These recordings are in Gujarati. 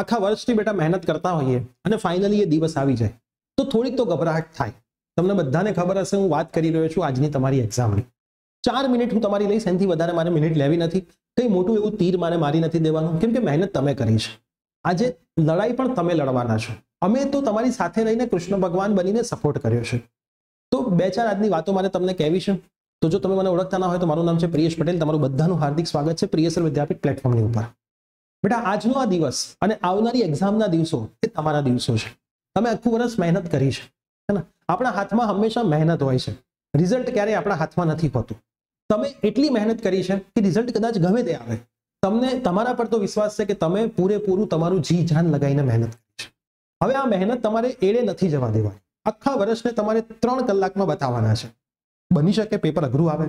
આખા વર્ષથી બેટા મહેનત કરતા હઈએ અને ફાઇનલી એ દિવસ આવી જાય તો થોડી તો ગભરાહક થાય તમને બધાને ખબર હશે હું વાત કરી રહ્યો છું આજની તમારી એક્ઝામની 4 મિનિટ હું તમારી લઈ સેન્ટી વધારે મારે મિનિટ લેવી ન હતી કે મોટું એવું તીર મારે મારી નથી દેવાનું કેમ કે મહેનત તમે કરી છે આજે લડાઈ પણ તમે લડવાના છે અમે તો તમારી સાથે રહીને કૃષ્ણ ભગવાન બનીને સપોર્ટ કર્યો છે તો બેટા આજની વાતો મારે તમને કહેવી છે તો જો તમે મને ઓળખતા ના હોય તો મારું નામ છે પ્રિયસ પટેલ તમારું બધાનું હાર્દિક સ્વાગત છે પ્રિયસલ વિદ્યાપક પ્લેટફોર્મ ની ઉપર બેટા આજનો આ દિવસ અને આવનારી એક્ઝામના દિવસો એ તમારા દિવસો છે તમે આખું વર્ષ મહેનત કરી છે ને આપણા હાથમાં હંમેશા મહેનત હોય છે રિઝલ્ટ ક્યારેય આપણા હાથમાં નથી હોતું તમે એટલી મહેનત કરી છે કે રિઝલ્ટ કદાચ ગમે તે આવે તમને તમારા પર તો વિશ્વાસ છે કે તમે પૂરેપૂરું તમારું જી જાન લગાવીને મહેનત કરી છે હવે આ મહેનત તમારે એડે નથી જવા દેવાની આખા વર્ષને તમારે ત્રણ કલાકમાં બતાવવાના છે બની શકે પેપર અઘરું આવે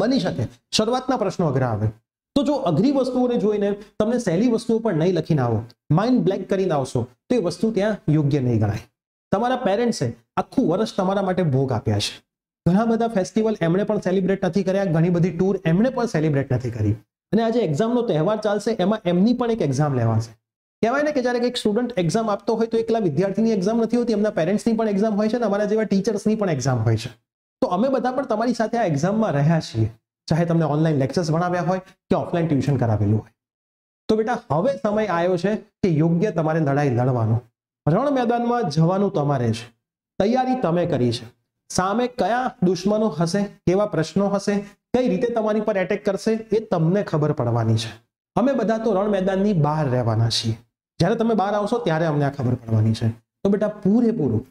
બની શકે શરૂઆતના પ્રશ્નો અઘરા આવે તો જો અઘરી વસ્તુઓને જોઈને તમને સહેલી વસ્તુઓ પણ નહીં લખીને આવો માઇન્ડ બ્લેક કરીને આવશો તો એ વસ્તુ ત્યાં યોગ્ય નહીં ગણાય તમારા પેરેન્ટ્સે આખું વર્ષ તમારા માટે ભોગ આપ્યા છે ઘણા બધા ફેસ્ટિવલ એમણે પણ સેલિબ્રેટ નથી કર્યા ઘણી બધી ટૂર એમણે પણ સેલિબ્રેટ નથી કરી અને આજે એક્ઝામનો તહેવાર ચાલશે એમાં એમની પણ એક એક્ઝામ લેવાશે કહેવાય ને કે જ્યારે એક સ્ટુડન્ટ એક્ઝામ આપતો હોય તો એકલા વિદ્યાર્થીની એક્ઝામ નથી હોતી એમના પેરેન્ટ્સની પણ એક્ઝામ હોય છે અને અમારા જેવા ટીચર્સની પણ એક્ઝામ હોય છે તો અમે બધા પણ તમારી સાથે આ એક્ઝામમાં રહ્યા છીએ ચાહે તમને ઓનલાઈન લેક્ચર્સ ભણાવ્યા હોય કે ઓફલાઈન ટ્યુશન કરાવેલું હોય તો બેટા હવે સમય આવ્યો છે કે યોગ્ય તમારે લડાઈ લડવાનો રણ મેદાનમાં જવાનું તમારે છે તૈયારી તમે કરી છે સામે કયા દુશ્મનો હશે કેવા પ્રશ્નો હશે કઈ રીતે તમારી પર એટેક કરશે એ તમને ખબર પડવાની છે અમે બધા તો રણ મેદાનની બહાર રહેવાના છીએ જ્યારે તમે બહાર આવશો ત્યારે અમને આ ખબર પડવાની છે તો બેટા પૂરેપૂરું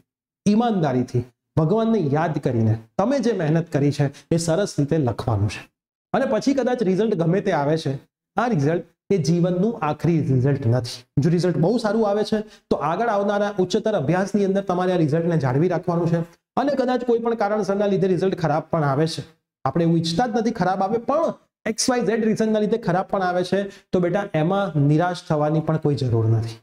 ઈમાનદારીથી ભગવાનને યાદ કરીને તમે જે મહેનત કરી છે એ સરસ રીતે લખવાનું છે અને પછી કદાચ રિઝલ્ટ ગમે તે આવે છે આ રિઝલ્ટ એ જીવનનું આખરી રિઝલ્ટ નથી જો રિઝલ્ટ બહુ સારું આવે છે તો આગળ આવનારા ઉચ્ચતર અભ્યાસની અંદર તમારે આ રિઝલ્ટને જાળવી રાખવાનું છે અને કદાચ કોઈ પણ કારણસરના લીધે રિઝલ્ટ ખરાબ પણ આવે છે આપણે એવું ઈચ્છતા જ નથી ખરાબ આવે પણ એક્સ વાય ઝેડ રીઝનના લીધે ખરાબ પણ આવે છે તો બેટા એમાં નિરાશ થવાની પણ કોઈ જરૂર નથી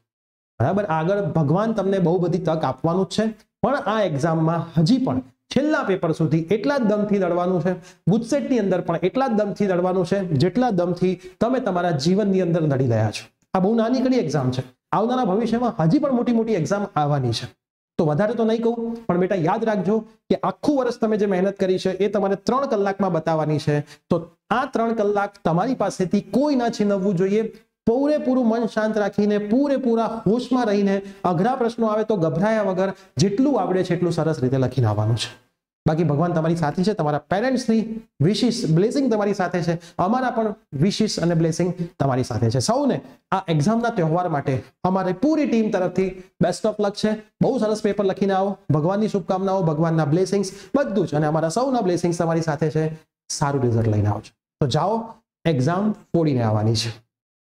બરાબર આગળ ભગવાન તમને બહુ બધી તક આપવાનું છે પણ આ એક્ઝામમાં હજી પણ છેલ્લા પેપર સુધી એટલા જ દમથી લડવાનું છે ગુજસેટની અંદર પણ એટલા જ દમથી લડવાનું છે જેટલા દમથી તમે તમારા જીવનની અંદર લડી રહ્યા છો આ બહુ નાનીકડી એક્ઝામ છે આવનારા ભવિષ્યમાં હજી પણ મોટી મોટી એક્ઝામ આવવાની છે તો વધારે તો નહીં કહું પણ બેટા યાદ રાખજો કે આખું વર્ષ તમે જે મહેનત કરી છે એ તમારે ત્રણ કલાકમાં બતાવવાની છે તો આ ત્રણ કલાક તમારી પાસેથી કોઈ ના છીનવવું જોઈએ પૂરેપૂરું મન શાંત રાખીને પૂરેપૂરા હોશમાં રહીને અઘરા પ્રશ્નો આવે તો ગભરાયા વગર જેટલું આવડે છે એટલું સરસ રીતે લખીને આવવાનું છે બાકી ભગવાન તમારી સાથે છે તમારા પેરેન્ટ્સની વિશિષ બ્લેસિંગ તમારી સાથે છે અમારા પણ વિશિષ અને બ્લેસિંગ તમારી સાથે છે સૌને આ એક્ઝામના તહેવાર માટે અમારી પૂરી ટીમ તરફથી બેસ્ટ ઓફ લક છે બહુ સરસ પેપર લખીને આવો ભગવાનની શુભકામનાઓ ભગવાનના બ્લેસિંગ્સ બધું જ અને અમારા સૌના બ્લેસિંગ્સ તમારી સાથે છે સારું રિઝલ્ટ લઈને આવજો તો જાઓ એક્ઝામ ફોડીને આવવાની છે